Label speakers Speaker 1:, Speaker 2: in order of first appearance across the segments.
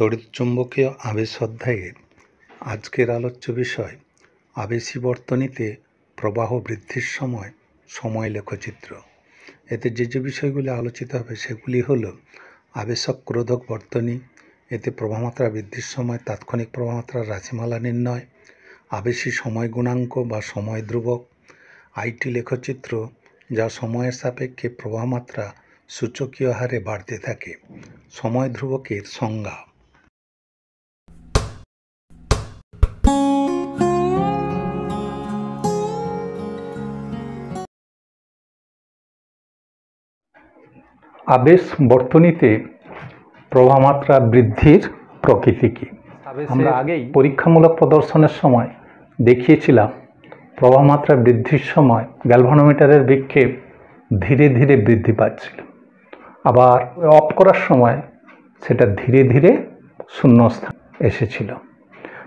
Speaker 1: তড়িৎচুম্বকীয় আবেশ অধ্যায়ের আজকের আলোচ্য বিষয় আবেশী বর্তনীতে প্রবাহ বৃদ্ধির সময় সময় লেখচিত্র এতে যে যে বিষয়গুলি আলোচিত হবে সেগুলি হল আবেশক ক্রোধক বর্তনী এতে প্রবাহমাত্রা বৃদ্ধির সময় তাৎক্ষণিক প্রবাহমাত্রার রাশিমালা নির্ণয় আবেশী সময় গুণাঙ্ক বা সময় ধ্রুবক আইটি লেখচিত্র যা সময়ের সাপেক্ষে প্রবাহমাত্রা সূচকীয় হারে বাড়তে থাকে সময় ধ্রুবকের সংজ্ঞা আবেশ বর্তনীতে প্রভামাত্রা বৃদ্ধির প্রকৃতি কী আমরা আগেই পরীক্ষামূলক প্রদর্শনের সময় দেখিয়েছিলাম প্রভামাত্রা বৃদ্ধির সময় গ্যালভানোমিটারের বিক্ষেপ ধীরে ধীরে বৃদ্ধি পাচ্ছিল আবার অফ করার সময় সেটা ধীরে ধীরে শূন্যস্থান এসেছিল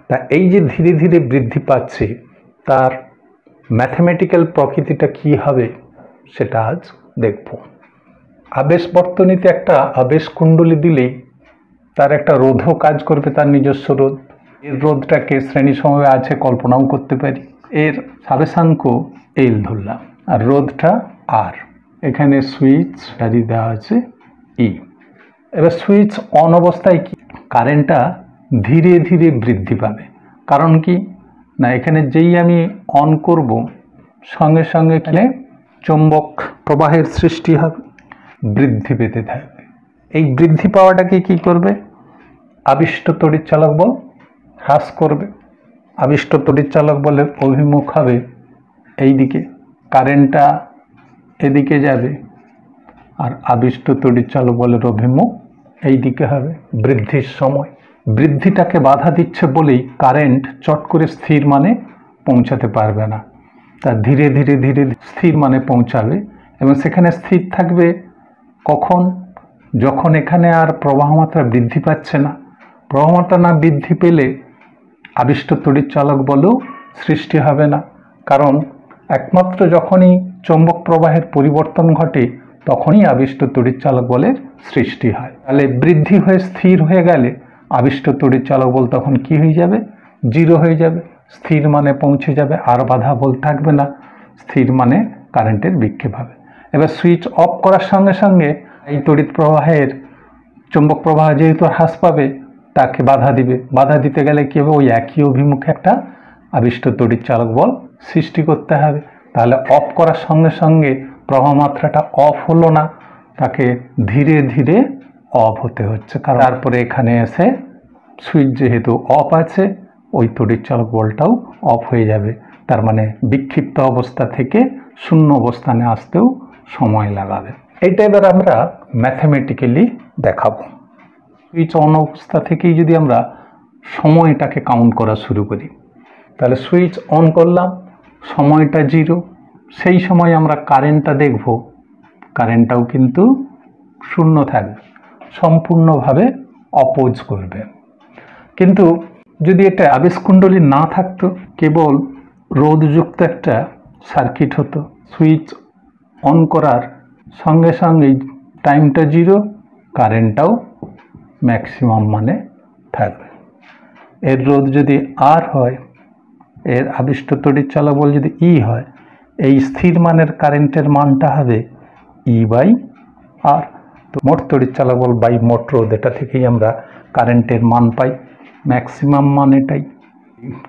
Speaker 1: তা এই যে ধীরে ধীরে বৃদ্ধি পাচ্ছে তার ম্যাথমেটিক্যাল প্রকৃতিটা কী হবে সেটা আজ দেখব আবেশ বর্তনীতে একটা আবেশ কুণ্ডলী দিলেই তার একটা রোধও কাজ করবে তার নিজস্ব রোধ এর রোধটাকে শ্রেণী সময়ে আছে কল্পনাও করতে পারি এর সাবেশাঙ্ক এল ধরলাম আর রোধটা আর এখানে সুইচ সারি দেওয়া আছে ই e। এবার সুইচ অন অবস্থায় কি কারেন্টটা ধীরে ধীরে বৃদ্ধি পাবে কারণ কি না এখানে যেই আমি অন করব সঙ্গে সঙ্গে কিনে চুম্বক প্রবাহের সৃষ্টি হবে বৃদ্ধি পেতে থাকবে এই বৃদ্ধি পাওয়াটাকে কি করবে আবিষ্ট চালক বল হ্রাস করবে আবিষ্ট চালক বলের অভিমুখ হবে এই দিকে কারেন্টটা এদিকে যাবে আর আবিষ্ট চালক বলের অভিমুখ এই দিকে হবে বৃদ্ধির সময় বৃদ্ধিটাকে বাধা দিচ্ছে বলেই কারেন্ট চট করে স্থির মানে পৌঁছাতে পারবে না তা ধীরে ধীরে ধীরে স্থির মানে পৌঁছাবে এবং সেখানে স্থির থাকবে কখন যখন এখানে আর প্রবাহমাত্রা বৃদ্ধি পাচ্ছে না প্রবাহমাত্রা না বৃদ্ধি পেলে আবিষ্ট তড়িৎ চালক বলেও সৃষ্টি হবে না কারণ একমাত্র যখনই চৌম্বক প্রবাহের পরিবর্তন ঘটে তখনই আবিষ্ট তড়িৎ চালক বলে সৃষ্টি হয় তাহলে বৃদ্ধি হয়ে স্থির হয়ে গেলে আবিষ্ট তড়িৎ চালক বল তখন কি হয়ে যাবে জিরো হয়ে যাবে স্থির মানে পৌঁছে যাবে আর বাধা বল থাকবে না স্থির মানে কারেন্টের বিক্ষেপ হবে এবার সুইচ অফ করার সঙ্গে সঙ্গে এই তড়িৎ প্রবাহের চুম্বক প্রবাহ যেহেতু হ্রাস পাবে তাকে বাধা দিবে বাধা দিতে গেলে কী হবে ওই একই অভিমুখে একটা আবিষ্ট তড়িৎ চালক বল সৃষ্টি করতে হবে তাহলে অফ করার সঙ্গে সঙ্গে প্রবাহমাত্রাটা অফ হলো না তাকে ধীরে ধীরে অফ হতে হচ্ছে কারণ তারপরে এখানে এসে সুইচ যেহেতু অফ আছে ওই তড়িৎ চালক বলটাও অফ হয়ে যাবে তার মানে বিক্ষিপ্ত অবস্থা থেকে শূন্য অবস্থানে আসতেও সময় লাগাবে এটা এবার আমরা ম্যাথামেটিক্যালি দেখাবো সুইচ অন অবস্থা থেকেই যদি আমরা সময়টাকে কাউন্ট করা শুরু করি তাহলে সুইচ অন করলাম সময়টা জিরো সেই সময় আমরা কারেন্টটা দেখব কারেন্টটাও কিন্তু শূন্য থাকবে সম্পূর্ণভাবে অপোজ করবে কিন্তু যদি এটা আবেশকুণ্ডলী না থাকতো কেবল রোদযুক্ত একটা সার্কিট হতো সুইচ অন করার সঙ্গে সঙ্গেই টাইমটা জিরো কারেন্টটাও ম্যাক্সিমাম মানে থাকবে এর রোদ যদি আর হয় এর আবিষ্ট তড়ি চলাবল যদি ই e হয় এই স্থির মানের কারেন্টের মানটা হবে ই বাই আর তো মোট তড়ি চলাবল বাই মোট রোদ এটা থেকেই আমরা কারেন্টের মান পাই ম্যাক্সিমাম মান এটাই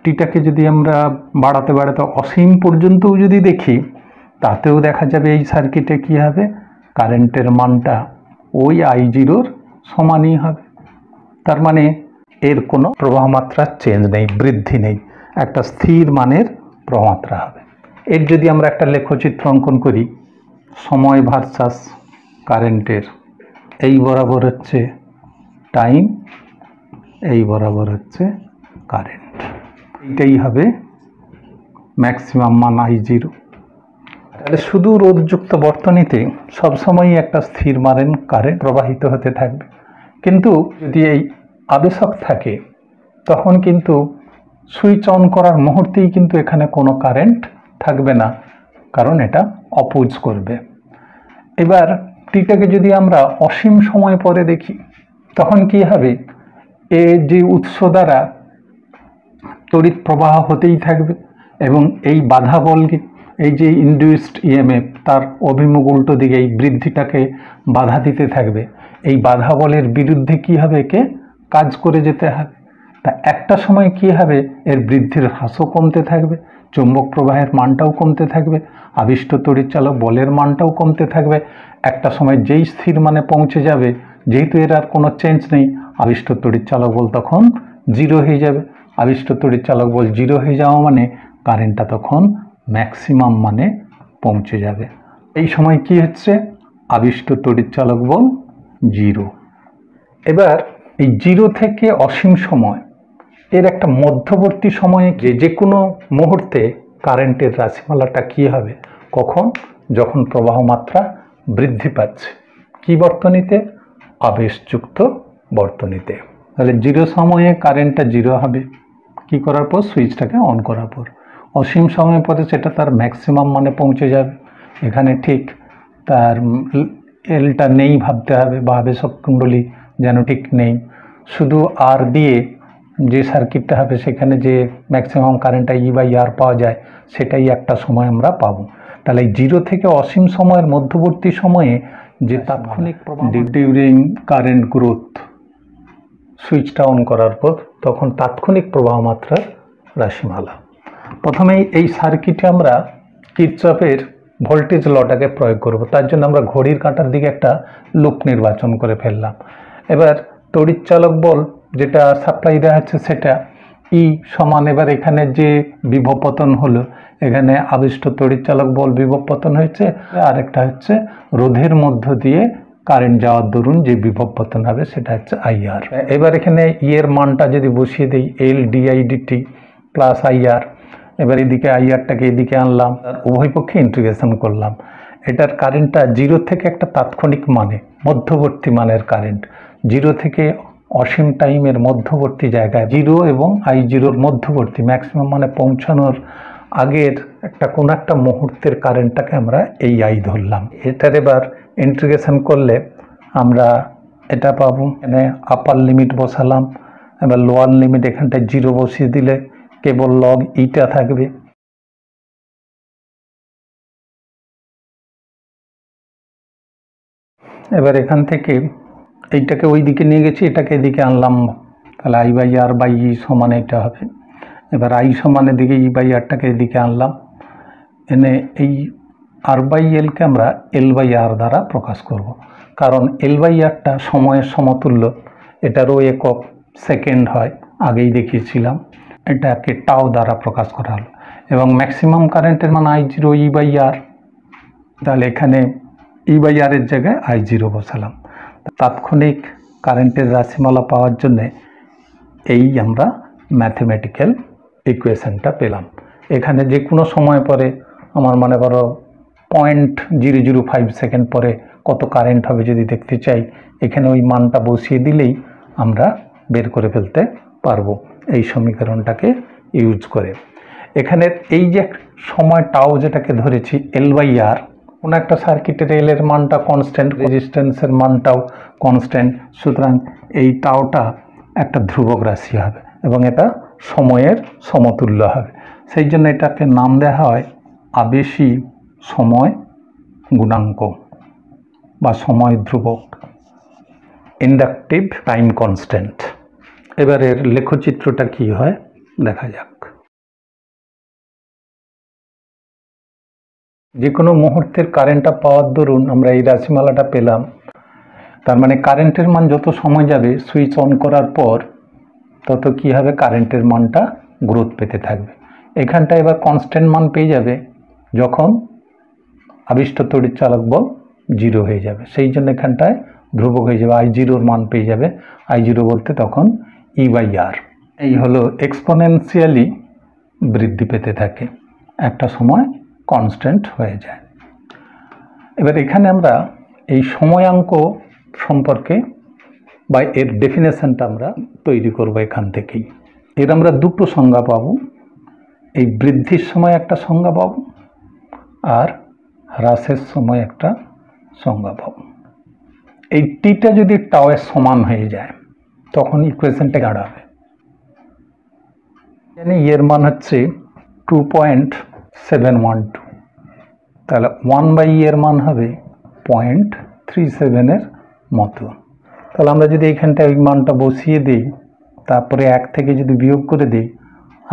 Speaker 1: টিটাকে যদি আমরা বাড়াতে বাড়াতে অসীম পর্যন্তও যদি দেখি তাতেও দেখা যাবে এই সার্কিটে কি হবে কারেন্টের মানটা ওই আই জিরোর সমানই হবে তার মানে এর কোনো প্রবাহমাত্রার চেঞ্জ নেই বৃদ্ধি নেই একটা স্থির মানের প্রবাহমাত্রা হবে এর যদি আমরা একটা লেখচিত্র অঙ্কন করি সময় ভার্সাস কারেন্টের এই বরাবর হচ্ছে টাইম এই বরাবর হচ্ছে কারেন্ট এইটাই হবে ম্যাক্সিমাম মান আই জিরো তাহলে শুধু রোদযুক্ত বর্তনীতে সবসময়ই একটা স্থির মারেন কারেন্ট প্রবাহিত হতে থাকবে কিন্তু যদি এই আবেশক থাকে তখন কিন্তু সুইচ অন করার মুহূর্তেই কিন্তু এখানে কোনো কারেন্ট থাকবে না কারণ এটা অপোজ করবে এবার টিটাকে যদি আমরা অসীম সময় পরে দেখি তখন কি হবে এ যে উৎস দ্বারা তড়িৎ প্রবাহ হতেই থাকবে এবং এই বাধা বলকে এই যে ইন্ডিউসড ইএমএফ e তার অভিমুখ উল্টো দিকে এই বৃদ্ধিটাকে বাধা দিতে থাকবে এই বাধা বলের বিরুদ্ধে কি হবে একে কাজ করে যেতে হবে তা একটা সময় কী হবে এর বৃদ্ধির হ্রাসও কমতে থাকবে চুম্বক প্রবাহের মানটাও কমতে থাকবে আবিষ্ট চালক বলের মানটাও কমতে থাকবে একটা সময় যেই স্থির মানে পৌঁছে যাবে যেহেতু এর আর কোনো চেঞ্জ নেই আবিষ্ট চালক বল তখন জিরো হয়ে যাবে আবিষ্ট চালক বল জিরো হয়ে যাওয়া মানে কারেন্টটা তখন ম্যাক্সিমাম মানে পৌঁছে যাবে এই সময় কি হচ্ছে আবিষ্ট তড়িৎচালক বল জিরো এবার এই জিরো থেকে অসীম সময় এর একটা মধ্যবর্তী সময়ে যে যে কোনো মুহূর্তে কারেন্টের রাশিমালাটা কি হবে কখন যখন প্রবাহ মাত্রা বৃদ্ধি পাচ্ছে কি বর্তনীতে আবেশযুক্ত বর্তনীতে তাহলে জিরো সময়ে কারেন্টটা জিরো হবে কি করার পর সুইচটাকে অন করার পর অসীম সময় পরে সেটা তার ম্যাক্সিমাম মানে পৌঁছে যাবে এখানে ঠিক তার এলটা নেই ভাবতে হবে বা আবেশক কুণ্ডলী যেন ঠিক নেই শুধু আর দিয়ে যে সার্কিটটা হবে সেখানে যে ম্যাক্সিমাম কারেন্টটা ই বাই আর পাওয়া যায় সেটাই একটা সময় আমরা পাবো তাহলে জিরো থেকে অসীম সময়ের মধ্যবর্তী সময়ে যে হ্যাঁ, তাৎক্ষণিক ডিউরিং কারেন্ট গ্রোথ সুইচটা অন করার পর তখন তাৎক্ষণিক প্রবাহ মাত্রার রাশিমালা প্রথমেই এই সার্কিটে আমরা কিটচপের ভোল্টেজ লটাকে প্রয়োগ করব তার জন্য আমরা ঘড়ির কাঁটার দিকে একটা লুপ নির্বাচন করে ফেললাম এবার তড়িৎচালক বল যেটা সাপ্লাই দেওয়া হচ্ছে সেটা ই e সমান এবার এখানে যে বিভপতন হলো এখানে আবিষ্ট তড়িৎচালক বল বিভপতন হয়েছে আরেকটা হচ্ছে রোধের মধ্য দিয়ে কারেন্ট যাওয়ার দরুন যে বিভবপতন হবে সেটা হচ্ছে আইআর এবার এখানে ইয়ের e মানটা যদি বসিয়ে দিই এল ডিআইডিটি প্লাস আইআর এবার এদিকে আইআরটাকে এদিকে আনলাম উভয় পক্ষে ইন্টিগ্রেশন করলাম এটার কারেন্টটা জিরো থেকে একটা তাৎক্ষণিক মানে মধ্যবর্তী মানের কারেন্ট জিরো থেকে অসীম টাইমের মধ্যবর্তী জায়গায় জিরো এবং আই জিরোর মধ্যবর্তী ম্যাক্সিমাম মানে পৌঁছানোর আগের একটা কোনো একটা মুহূর্তের কারেন্টটাকে আমরা এই আই ধরলাম এটার এবার ইন্টিগ্রেশন করলে আমরা এটা পাবো এখানে আপার লিমিট বসালাম এবার লোয়ার লিমিট এখানটায় জিরো বসিয়ে দিলে কেবল লগ ইটা থাকবে এবার এখান থেকে এইটাকে ওই দিকে নিয়ে গেছি এটাকে এদিকে আনলাম তাহলে I by R by E সমান এটা হবে এবার আই সমানের দিকে ই e বাই আরটাকে এদিকে আনলাম এনে এই আর বাই এলকে আমরা এল বাই আর দ্বারা প্রকাশ করব। কারণ এল বাই আরটা সময়ের সমতুল্য এটারও একক সেকেন্ড হয় আগেই দেখিয়েছিলাম এটাকে টাও দ্বারা প্রকাশ করা হলো এবং ম্যাক্সিমাম কারেন্টের মান I zero E by R তাহলে এখানে ই বাই আরের জায়গায় আই জিরো বসালাম তাৎক্ষণিক কারেন্টের রাশিমালা পাওয়ার জন্যে এই আমরা ম্যাথমেটিক্যাল ইকুয়েশানটা পেলাম এখানে যে কোনো সময় পরে আমার মনে করো point zero zero five second পরে কত কারেন্ট হবে যদি দেখতে চাই এখানে ওই মানটা বসিয়ে দিলেই আমরা বের করে ফেলতে পারবো এই সমীকরণটাকে ইউজ করে এখানের এই যে সময় টাও যেটাকে ধরেছি এল বাই আর কোনো একটা সার্কিটের এলের মানটা কনস্ট্যান্ট রেজিস্ট্যান্সের মানটাও কনস্ট্যান্ট সুতরাং এই টাওটা একটা ধ্রুবক রাশি হবে এবং এটা সময়ের সমতুল্য হবে সেই জন্য এটাকে নাম দেওয়া হয় আবেশি সময় গুণাঙ্ক বা সময় ধ্রুবক ইন্ডাকটিভ টাইম কনস্ট্যান্ট এবারের লেখচিত্রটা কি হয় দেখা যাক যে কোনো মুহূর্তের কারেন্টটা পাওয়ার দরুন আমরা এই রাশিমালাটা পেলাম তার মানে কারেন্টের মান যত সময় যাবে সুইচ অন করার পর তত কি হবে কারেন্টের মানটা গ্রোথ পেতে থাকবে এখানটা এবার কনস্ট্যান্ট মান পেয়ে যাবে যখন আবিষ্ট তড়িৎ চালক বল জিরো হয়ে যাবে সেই জন্য এখানটায় ধ্রুবক হয়ে যাবে আই জিরোর মান পেয়ে যাবে আই জিরো বলতে তখন ই বাই আর এই হলো এক্সপোনেন্সিয়ালি বৃদ্ধি পেতে থাকে একটা সময় কনস্ট্যান্ট হয়ে যায় এবার এখানে আমরা এই সময়াঙ্ক সম্পর্কে বা এর ডেফিনেশনটা আমরা তৈরি করব এখান থেকেই এর আমরা দুটো সংজ্ঞা পাব এই বৃদ্ধির সময় একটা সংজ্ঞা পাব আর হ্রাসের সময় একটা সংজ্ঞা পাব এই টিটা যদি টাওয়ের সমান হয়ে যায় তখন ইকুয়েশনটা গাড়াবে এখানে ইয়ের মান হচ্ছে two point seven one two তাহলে ওয়ান বাই ইয়ের মান হবে পয়েন্ট থ্রি সেভেনের মতো তাহলে আমরা যদি এইখানটায় ওই মানটা বসিয়ে দিই তারপরে এক থেকে যদি বিয়োগ করে দিই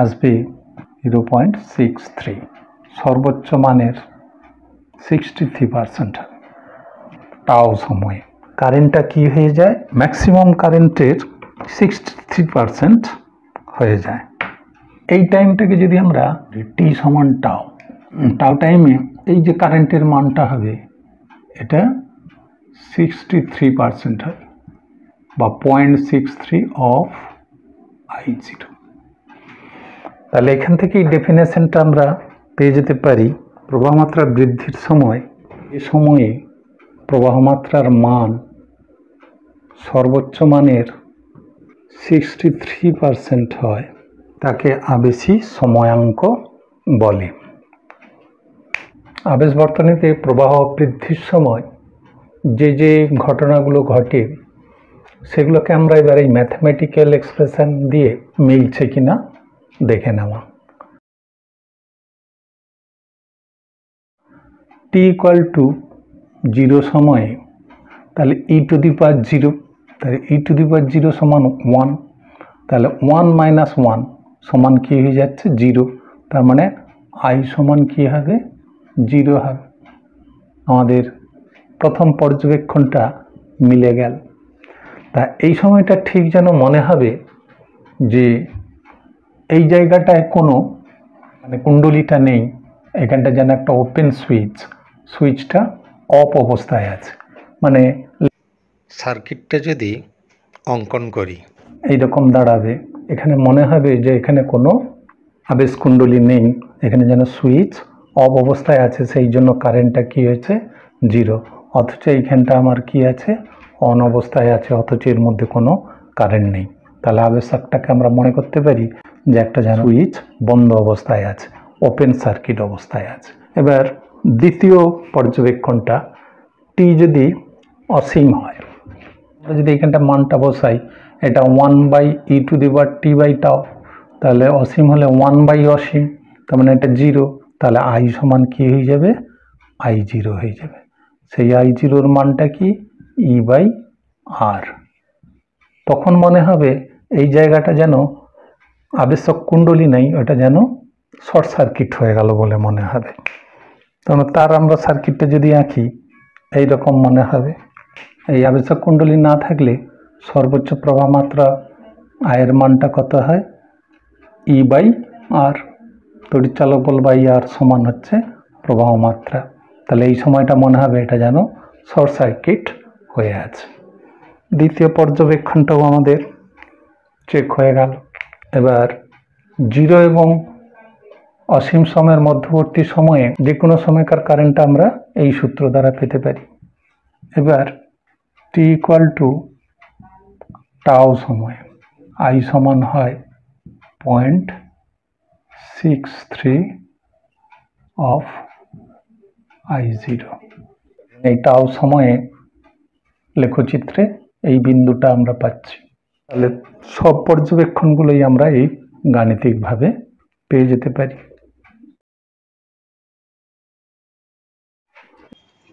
Speaker 1: আসবে জিরো পয়েন্ট সিক্স থ্রি সর্বোচ্চ মানের সিক্সটি থ্রি পার্সেন্ট টাও সময়ে কারেন্টটা কি হয়ে যায় ম্যাক্সিমাম কারেন্টের সিক্সটি থ্রি হয়ে যায় এই টাইমটাকে যদি আমরা টি সমান টাও টাও টাইমে এই যে কারেন্টের মানটা হবে এটা সিক্সটি থ্রি পারসেন্ট হয় বা point six three of I zero তাহলে এখান থেকেই ডেফিনেশনটা আমরা পেয়ে যেতে পারি প্রবাহমাত্রা বৃদ্ধির সময় এ সময়ে প্রবাহমাত্রার মান সর্বোচ্চ মানের সিক্সটি থ্রি পারসেন্ট হয় তাকে আবেশি সময়াঙ্ক বলে আবেশ বর্তনীতে প্রবাহ বৃদ্ধির সময় যে যে ঘটনাগুলো ঘটে সেগুলোকে আমরা এবার এই ম্যাথমেটিক্যাল এক্সপ্রেশন দিয়ে মিলছে কি না দেখে নেওয়া টি ইকুয়াল টু জিরো সময়ে তাহলে E to the power zero তাহলে E to the power zero সমান ওয়ান তাহলে ওয়ান মাইনাস ওয়ান সমান কী হয়ে যাচ্ছে জিরো তার মানে আই সমান কী হবে জিরো হবে আমাদের প্রথম পর্যবেক্ষণটা মিলে গেল তা এই সময়টা ঠিক যেন মনে হবে যে এই জায়গাটায় কোনো মানে কুণ্ডলিটা নেই এখানটা যেন একটা ওপেন সুইচ সুইচটা অপ অবস্থায় আছে মানে সার্কিটটা যদি অঙ্কন করি এইরকম দাঁড়াবে এখানে মনে হবে যে এখানে কোনো আবেশ কুণ্ডলী নেই এখানে যেন সুইচ অব অবস্থায় আছে সেই জন্য কারেন্টটা কী হয়েছে জিরো অথচ এইখানটা আমার কি আছে অন অবস্থায় আছে অথচ এর মধ্যে কোনো কারেন্ট নেই তাহলে আবেশকটাকে আমরা মনে করতে পারি যে একটা যেন সুইচ বন্ধ অবস্থায় আছে ওপেন সার্কিট অবস্থায় আছে এবার দ্বিতীয় পর্যবেক্ষণটা টি যদি অসীম হয় আমরা যদি এখানটা মানটা বসাই এটা one by E to the power t by tau তাহলে অসীম হলে ওয়ান বাই অসীম তার মানে এটা জিরো তাহলে আই সমান কি হয়ে যাবে আই জিরো হয়ে যাবে সেই আই জিরোর মানটা কি ই বাই আর তখন মনে হবে এই জায়গাটা যেন আবেশক কুণ্ডলী নেই ওটা যেন শর্ট সার্কিট হয়ে গেল বলে মনে হবে তখন তার আমরা সার্কিটটা যদি আঁকি এই রকম মনে হবে এই আবেশক কুণ্ডলী না থাকলে সর্বোচ্চ মাত্রা আয়ের মানটা কত হয় ই বাই আর চালক বল বাই আর সমান হচ্ছে প্রবাহ মাত্রা তাহলে এই সময়টা মনে হবে এটা যেন শর্ট সার্কিট হয়ে আছে দ্বিতীয় পর্যবেক্ষণটাও আমাদের চেক হয়ে গেল এবার জিরো এবং অসীম সময়ের মধ্যবর্তী সময়ে যে কোনো সময়কার কারেন্টটা আমরা এই সূত্র দ্বারা পেতে পারি এবার টি ইকুয়াল টু টাও সময় আই সমান হয় point six three of I zero এই টাও সময়ে লেখচিত্রে এই বিন্দুটা আমরা পাচ্ছি তাহলে সব পর্যবেক্ষণগুলোই আমরা এই গাণিতিকভাবে পেয়ে যেতে পারি